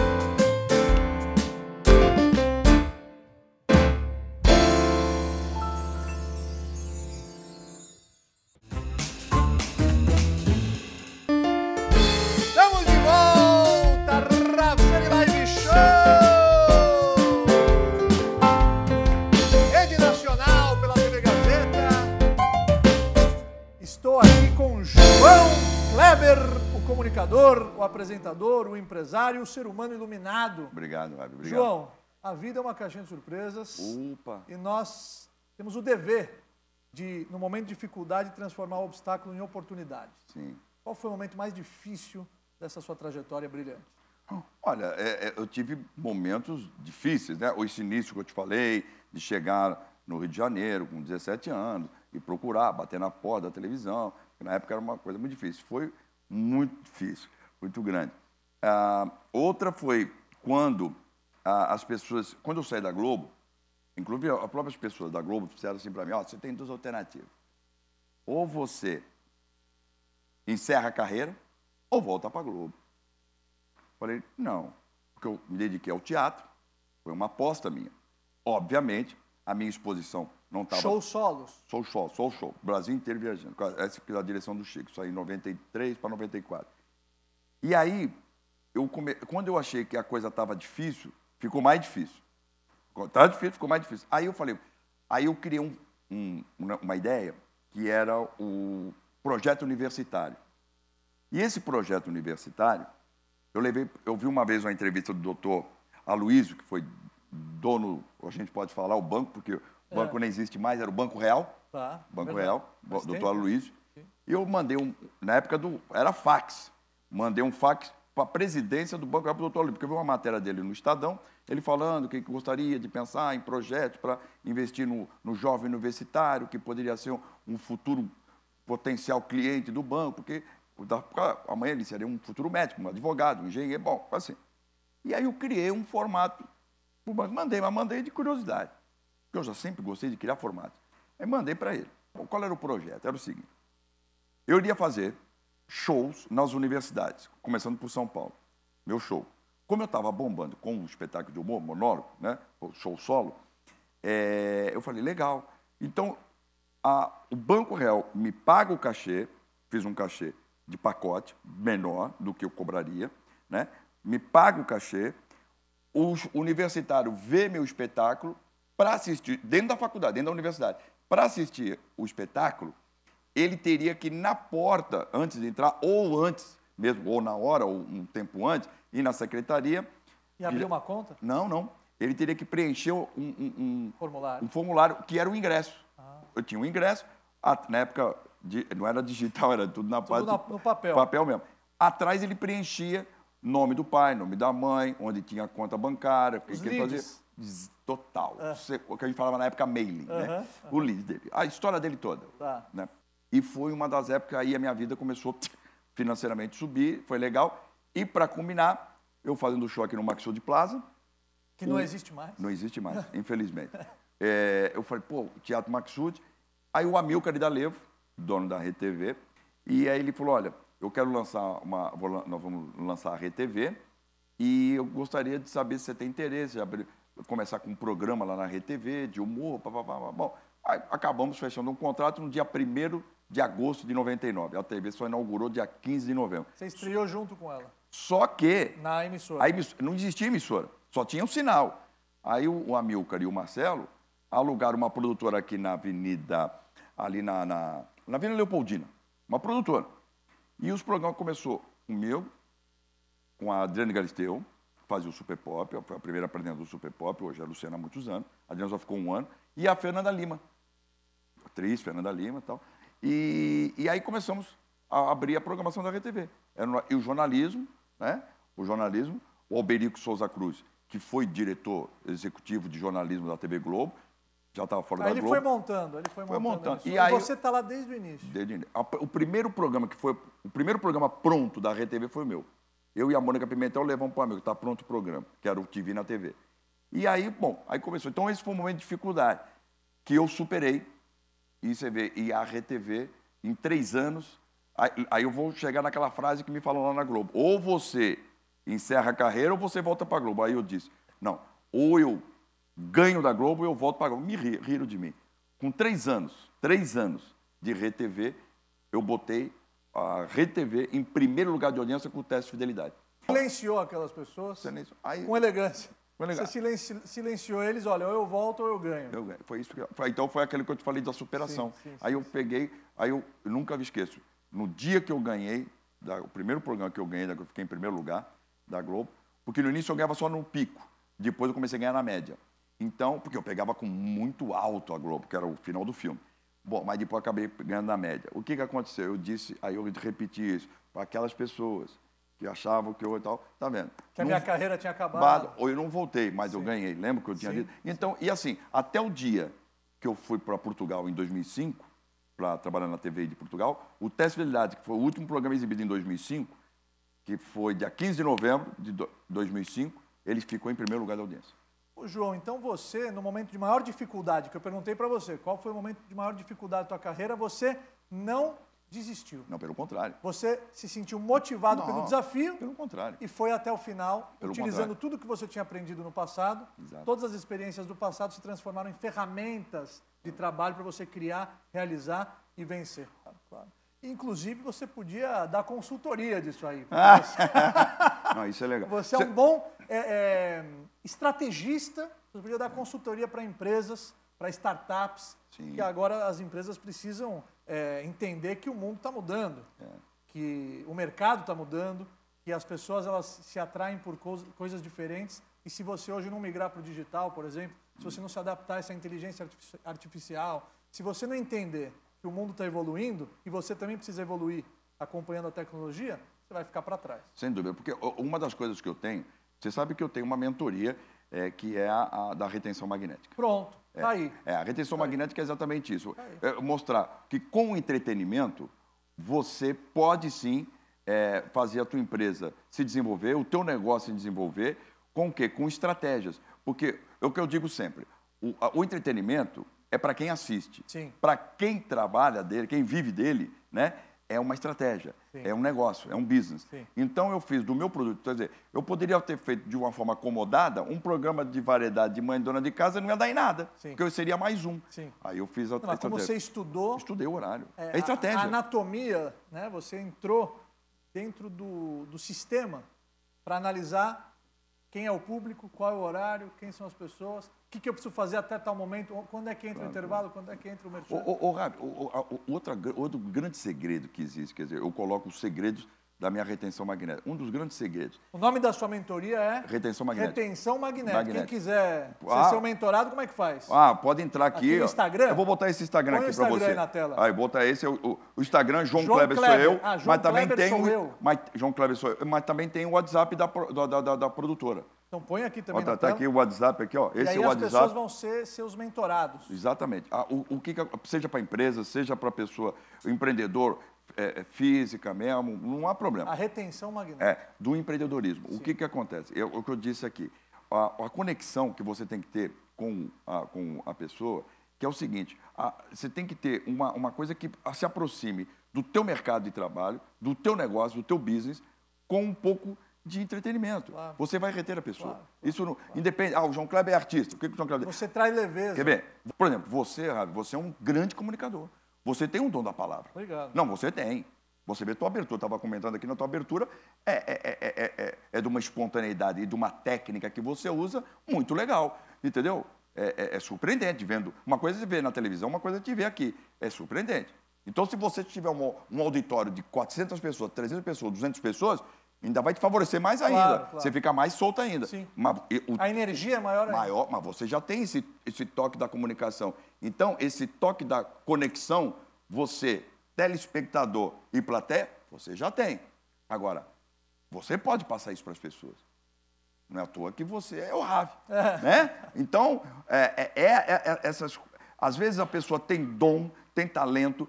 o apresentador, o empresário, o ser humano iluminado. Obrigado, Fábio. Obrigado. João, a vida é uma caixinha de surpresas. Opa. E nós temos o dever de, no momento de dificuldade, transformar o obstáculo em oportunidade. Sim. Qual foi o momento mais difícil dessa sua trajetória brilhante? Olha, é, é, eu tive momentos difíceis, né? Esse início que eu te falei, de chegar no Rio de Janeiro com 17 anos e procurar, bater na porta da televisão, que na época era uma coisa muito difícil. Foi muito difícil, muito grande. Ah, outra foi quando ah, as pessoas, quando eu saí da Globo, inclusive as próprias pessoas da Globo disseram assim para mim: oh, você tem duas alternativas. Ou você encerra a carreira, ou volta para a Globo. Falei: não, porque eu me dediquei ao teatro, foi uma aposta minha. Obviamente, a minha exposição não tava... Show solos? Show solos, show, show. Brasil inteiro viajando. Essa que é a direção do Chico, isso aí, 93 para 94. E aí, eu come... quando eu achei que a coisa estava difícil, ficou mais difícil. Estava difícil, ficou mais difícil. Aí eu falei, aí eu criei um, um, uma ideia que era o projeto universitário. E esse projeto universitário, eu levei, eu vi uma vez uma entrevista do doutor Aloysio, que foi dono, a gente pode falar, o banco, porque o é. banco é. nem existe mais, era o Banco Real. Tá, banco verdade. Real, doutor Luiz. E eu mandei um, na época do, era fax, mandei um fax para a presidência do Banco Real, para o doutor Luiz, porque eu vi uma matéria dele no Estadão, ele falando que gostaria de pensar em projetos para investir no, no jovem universitário, que poderia ser um, um futuro potencial cliente do banco, porque amanhã ele seria um futuro médico, um advogado, um engenheiro, bom, assim. E aí eu criei um formato para o banco, mandei, mas mandei de curiosidade porque eu já sempre gostei de criar formato. Aí mandei para ele. Bom, qual era o projeto? Era o seguinte: eu iria fazer shows nas universidades, começando por São Paulo, meu show. Como eu estava bombando com um espetáculo de humor monólogo, né, show solo, é, eu falei, legal. Então, a, o Banco Real me paga o cachê, fiz um cachê de pacote, menor do que eu cobraria, né? me paga o cachê, o universitário vê meu espetáculo para assistir, dentro da faculdade, dentro da universidade, para assistir o espetáculo, ele teria que ir na porta antes de entrar, ou antes mesmo, ou na hora, ou um tempo antes, ir na secretaria. E abrir uma conta? Não, não. Ele teria que preencher um, um, um formulário. um formulário que era o ingresso. Ah. Eu tinha o um ingresso, na época não era digital, [laughs] era tudo na tudo parte. no papel. Papel mesmo. Atrás ele preenchia nome do pai, nome da mãe, onde tinha a conta bancária, o que ele fazia total. Ah. O que a gente falava na época mailing, né? O líder. A história dele toda. Tá. Né? E foi uma das épocas aí a minha vida começou [laughs] financeiramente subir, foi legal. E para combinar, eu fazendo show aqui no Maxud de Plaza. Que não um, existe mais. Não existe mais, [laughs] infelizmente. É, eu falei, pô, Teatro Maxud. Aí o Amilcar da Levo, dono da RTV, e aí ele falou, olha, eu quero lançar uma... Vou, nós vamos lançar a RTV e eu gostaria de saber se você tem interesse. Abrir, começar com um programa lá na RedeTV, de humor, papapá. Bom, acabamos fechando um contrato no dia 1 de agosto de 99. A TV só inaugurou dia 15 de novembro. Você estreou junto com ela? Só que... Na emissora. emissora não existia emissora, só tinha um sinal. Aí o, o Amilcar e o Marcelo alugaram uma produtora aqui na Avenida... Ali na, na, na Avenida Leopoldina. Uma produtora. E os programas começou o meu, com a Adriane Galisteu, fazia o Super Pop, foi a primeira apresentadora do Super Pop, hoje é a Luciana há muitos anos, a Adriana só ficou um ano, e a Fernanda Lima, atriz Fernanda Lima e tal. E, aí começamos a abrir a programação da RTV. Era, e o jornalismo, né? O jornalismo, o Alberico Souza Cruz, que foi diretor executivo de jornalismo da TV Globo, já estava fora ah, da ele Globo. Ele foi montando, ele foi, foi montando. montando. E, e aí, você está lá desde o início. Desde o início. O primeiro programa que foi, o primeiro programa pronto da RTV foi o meu. Eu e a Mônica Pimentel levamos para o amigo, está pronto o programa, que era o TV na TV. E aí, bom, aí começou. Então, esse foi um momento de dificuldade que eu superei. E você vê, e a RTV, em três anos, aí, aí eu vou chegar naquela frase que me falou lá na Globo. Ou você encerra a carreira ou você volta para a Globo. Aí eu disse, não, ou eu ganho da Globo ou eu volto para a Globo. Me riram de mim. Com três anos, três anos de RTV, eu botei a RedeTV em primeiro lugar de audiência com o teste de fidelidade. Silenciou aquelas pessoas Silencio. Aí, com elegância. Com elegância. Você silenci, silenciou eles, olha, ou eu volto ou eu ganho. Eu Foi isso que, foi, então foi aquele que eu te falei da superação. Sim, sim, aí sim, eu peguei, aí eu, eu nunca me esqueço. No dia que eu ganhei, da, o primeiro programa que eu ganhei, da, que eu fiquei em primeiro lugar da Globo, porque no início eu ganhava só no pico, depois eu comecei a ganhar na média. Então, porque eu pegava com muito alto a Globo, que era o final do filme. Bom, mas depois acabei ganhando na média. O que, que aconteceu? Eu disse, aí eu repeti isso, para aquelas pessoas que achavam que eu e tal, tá vendo? Que a não, minha carreira tinha acabado. Ou eu não voltei, mas Sim. eu ganhei, Lembro que eu tinha vindo. dito? Então, e assim, até o dia que eu fui para Portugal em 2005, para trabalhar na TV de Portugal, o Teste Fidelidade, que foi o último programa exibido em 2005, que foi dia 15 de novembro de 2005, ele ficou em primeiro lugar da audiência. João, então você, no momento de maior dificuldade, que eu perguntei para você, qual foi o momento de maior dificuldade da tua carreira, você não desistiu. Não, pelo contrário. Você se sentiu motivado não, pelo desafio. Pelo contrário. E foi até o final, pelo utilizando contrário. tudo que você tinha aprendido no passado. Exato. Todas as experiências do passado se transformaram em ferramentas de trabalho para você criar, realizar e vencer. Claro, claro. Inclusive, você podia dar consultoria disso aí. Ah. [laughs] Não, isso é legal. Você, é você... é um bom é, é, estrategista, você podia dar consultoria para empresas, para startups, Sim. que agora as empresas precisam é, entender que o mundo está mudando, é. que o mercado está mudando, que as pessoas elas se atraem por coisas diferentes. E se você hoje não migrar para o digital, por exemplo, se você não se adaptar a essa inteligência artificial, se você não entender que o mundo está evoluindo e você também precisa evoluir acompanhando a tecnologia, você vai ficar para trás. Sem dúvida, porque uma das coisas que eu tenho, você sabe que eu tenho uma mentoria é, que é a, a, da retenção magnética. Pronto, é, tá aí. É, a retenção tá magnética aí. é exatamente isso. Tá é, mostrar que com o entretenimento, você pode sim é, fazer a tua empresa se desenvolver, o teu negócio se desenvolver, com o quê? Com estratégias. Porque é o que eu digo sempre, o, a, o entretenimento é para quem assiste. Para quem trabalha dele, quem vive dele, né? É uma estratégia, Sim. é um negócio, é um business. Sim. Então eu fiz do meu produto, quer dizer, eu poderia ter feito de uma forma acomodada um programa de variedade de mãe dona de casa não ia dar em nada, Sim. porque eu seria mais um. Aí eu fiz a não, Como você estudou? Estudei o horário. É, é estratégia. A, a anatomia, né? Você entrou dentro do, do sistema para analisar quem é o público, qual é o horário, quem são as pessoas que, que eu preciso fazer até tal momento? Quando é que entra claro. o intervalo? Quando é que entra o mercado Ô, ô, Rabi, outra, outro grande segredo que existe, quer dizer, eu coloco os segredos da minha retenção magnética. Um dos grandes segredos. O nome da sua mentoria é? Retenção magnética. Retenção magnética. magnética. Quem quiser ah, ser seu mentorado, como é que faz? Ah, pode entrar aqui. aqui no Instagram? Eu vou botar esse Instagram Põe aqui para você. Aí na tela. Aí, botar esse. É o, o Instagram, João, João Kleber, Kleber, sou eu. Ah, João mas também Kleber tem sou eu. Mas, João Kleber sou eu. Mas também tem o WhatsApp da, da, da, da produtora. Então põe aqui também. Está tá aqui o WhatsApp aqui, ó. Esse e é aí é o as pessoas vão ser seus mentorados. Exatamente. Ah, o, o que seja para a empresa, seja para a pessoa, o empreendedor, é, é, física mesmo, não há problema. A retenção magnética. É, do empreendedorismo. Sim. O que, que acontece? Eu, o que eu disse aqui, a, a, conexão que você tem que ter com a, com a pessoa, que é o seguinte, a, você tem que ter uma, uma coisa que se aproxime do teu mercado de trabalho, do teu negócio, do teu business, com um pouco de entretenimento. Claro. Você vai reter a pessoa. Claro, claro, Isso não, independe. Ah, o João Kleber é artista. O que, que o João Kleber Você traz leveza. Quer ver? Por exemplo, você, Rabi, você é um grande comunicador. Você tem um dom da palavra. Obrigado. Não, você tem. Você vê tua abertura, estava comentando aqui na tua abertura, é é, é, é, é, é, é, de uma espontaneidade e de uma técnica que você usa muito legal, entendeu? É, é, é surpreendente vendo. Uma coisa é você vê na televisão, uma coisa você vê aqui. É surpreendente. Então, se você tiver um, um auditório de 400 pessoas, 300 pessoas, 200 pessoas, ainda vai te favorecer mais ainda. Claro, Você fica mais solto ainda. Sim. Mas, o, a energia é maior ainda. Maior, mas você já tem esse, esse toque da comunicação. Então, esse toque da conexão, você, telespectador e plateia, você já tem. Agora, você pode passar isso para as pessoas. Não é à toa que você é o Ravi. É. Né? Então, é é, é, é, é, essas. Às vezes a pessoa tem dom, tem talento,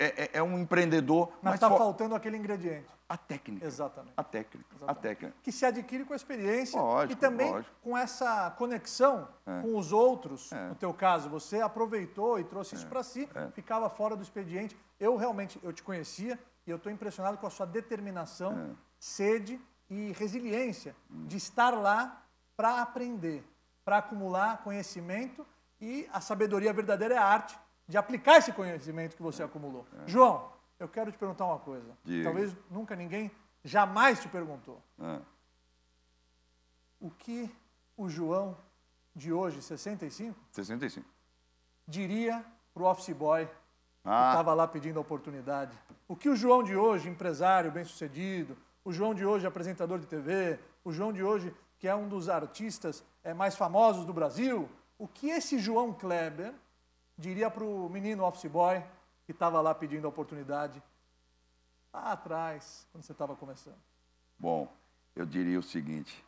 é, é, é um empreendedor. Mas está faltando aquele ingrediente. A técnica. Exatamente. A técnica. Exatamente. A técnica. Que se adquire com a experiência lógico, e também lógico. com essa conexão é. com os outros. É. No teu caso, você aproveitou e trouxe isso é. para si, é. ficava fora do expediente. Eu realmente, eu te conhecia e eu estou impressionado com a sua determinação, sede e resiliência hum. de estar lá para aprender, para acumular conhecimento e a sabedoria verdadeira é a arte de aplicar esse conhecimento que você acumulou. É. João, eu quero te perguntar uma coisa. Diga. Talvez nunca ninguém jamais te perguntou. É. O que o João de hoje, 65? 65. Diria para o office boy ah. que estava lá pedindo a oportunidade. O que o João de hoje, empresário bem-sucedido, o João de hoje, apresentador de TV, o João de hoje, que é um dos artistas é, mais famosos do Brasil, o que esse João Kleber, diria para o menino office boy que estava lá pedindo a oportunidade lá atrás, quando você estava começando? Bom, eu diria o seguinte,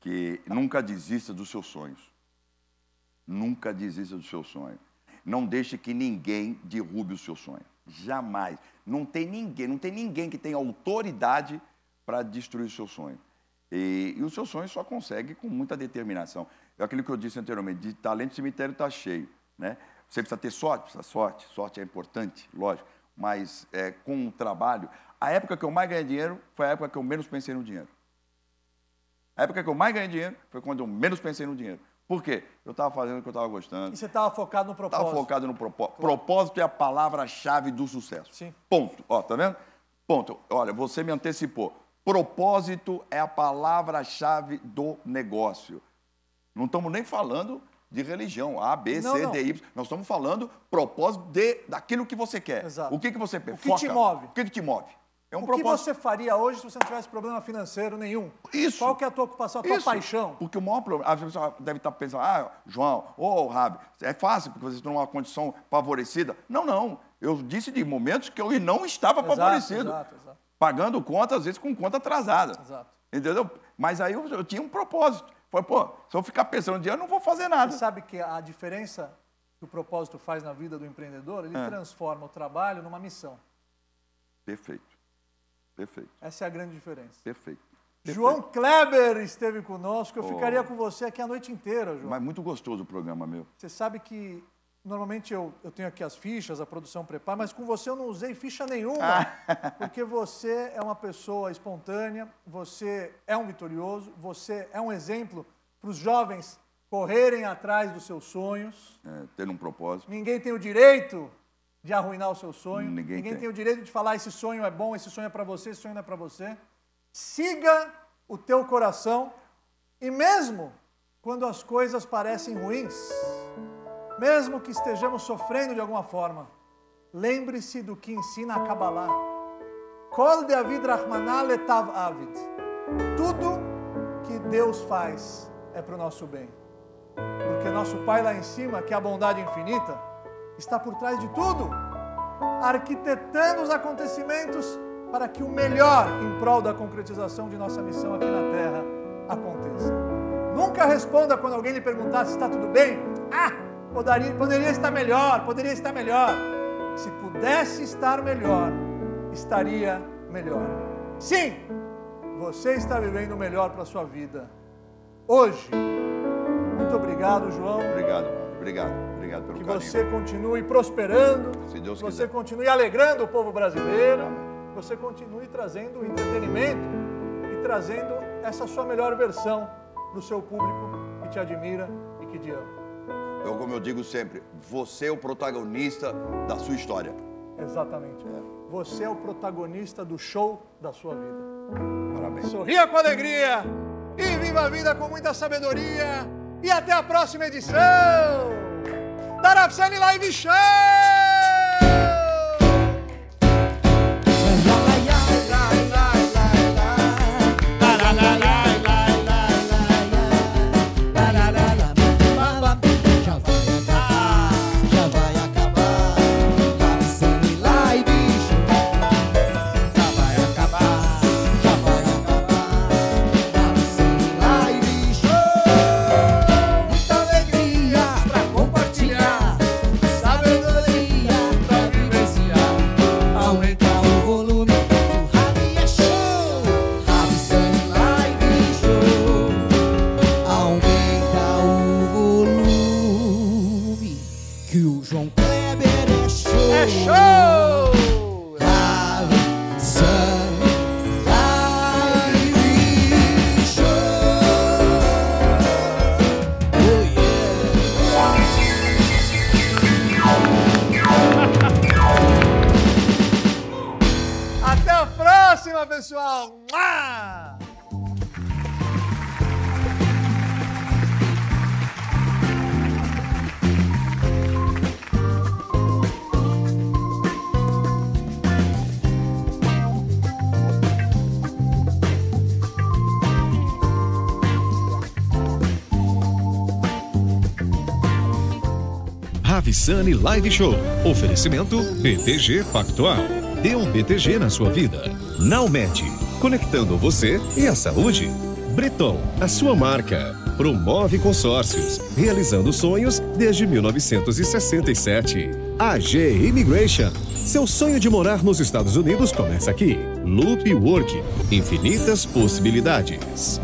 que nunca desista dos seus sonhos. Nunca desista do seu sonho. Não deixe que ninguém derrube o seu sonho. Jamais. Não tem ninguém, não tem ninguém que tenha autoridade para destruir o seu sonho. E, e o seu sonho só consegue com muita determinação. É aquilo que eu disse anteriormente, de talento o cemitério está cheio, né? Você precisa ter sorte, precisa sorte, sorte é importante, lógico, mas é, com o trabalho. A época que eu mais ganhei dinheiro foi a época que eu menos pensei no dinheiro. A época que eu mais ganhei dinheiro foi quando eu menos pensei no dinheiro. Por quê? Eu estava fazendo o que eu estava gostando. E você estava focado no propósito. Estava focado no propósito. Propósito é a palavra-chave do sucesso. Sim. Ponto. Ó, tá vendo? Ponto. Olha, você me antecipou. Propósito é a palavra-chave do negócio. Não estamos nem falando de religião. A, B, não, C, não. D, Y. Nós estamos falando propósito de, daquilo que você quer. Exato. O que, que você quer? O que Foca. te move? O que, que te move? É um o propósito. que você faria hoje se você não tivesse problema financeiro nenhum? Isso. Qual que é a tua ocupação, a tua Isso. paixão? Porque o maior problema, a pessoa deve estar pensando, ah, João, ô oh, Rabi, é fácil porque você está numa condição favorecida. Não, não. Eu disse de momentos que eu não estava exato, favorecido. Exato, exato. Pagando conta, às vezes, com conta atrasada. Exato. Entendeu? Mas aí eu, eu tinha um propósito. Falei, pô, se eu ficar pensando de eu não vou fazer nada. Você sabe que a diferença que o propósito faz na vida do empreendedor, ele é. transforma o trabalho numa missão. Perfeito. Perfeito. Essa é a grande diferença. Perfeito. Perfeito. João Kleber esteve conosco. Eu oh. ficaria com você aqui a noite inteira, João. Mas muito gostoso o programa, meu. Você sabe que Normalmente eu, eu tenho aqui as fichas, a produção prepara, mas com você eu não usei ficha nenhuma, ah. [laughs] porque você é uma pessoa espontânea, você é um vitorioso, você é um exemplo para os jovens correrem atrás dos seus sonhos. É, ter um propósito. Ninguém tem o direito de arruinar o seu sonho. Ninguém, Ninguém tem. tem o direito de falar esse sonho é bom, esse sonho é para você, esse sonho não é para você. Siga o teu coração e mesmo quando as coisas parecem ruins mesmo que estejamos sofrendo de alguma forma, lembre-se do que ensina a Kabbalah. Kol de Avid letav Avid. Tudo que Deus faz é para o nosso bem. Porque nosso Pai lá em cima, que é a bondade infinita, está por trás de tudo, arquitetando os acontecimentos para que o melhor em prol da concretização de nossa missão aqui na Terra aconteça. Nunca responda quando alguém lhe perguntar se está tudo bem. Ah! Poderia, poderia estar melhor, poderia estar melhor. Se pudesse estar melhor, estaria melhor. Sim, você está vivendo o melhor para a sua vida hoje. Muito obrigado, João. Obrigado, obrigado, obrigado pelo que carinho. Que você continue prosperando, se Deus você continue alegrando o povo brasileiro, você continue trazendo entretenimento e trazendo essa sua melhor versão o seu público que te admira e que te ama eu, como eu digo sempre, você é o protagonista da sua história. Exatamente. É. Você é o protagonista do show da sua vida. Parabéns. Sorria com alegria e viva a vida com muita sabedoria. E até a próxima edição da Live Show! Rotisane Live Show. Oferecimento BTG Pactual. Dê um BTG na sua vida. Naumed, conectando você e a saúde. Breton, a sua marca. Promove consórcios, realizando sonhos desde 1967. AG Immigration. Seu sonho de morar nos Estados Unidos começa aqui. Loop Work. Infinitas possibilidades.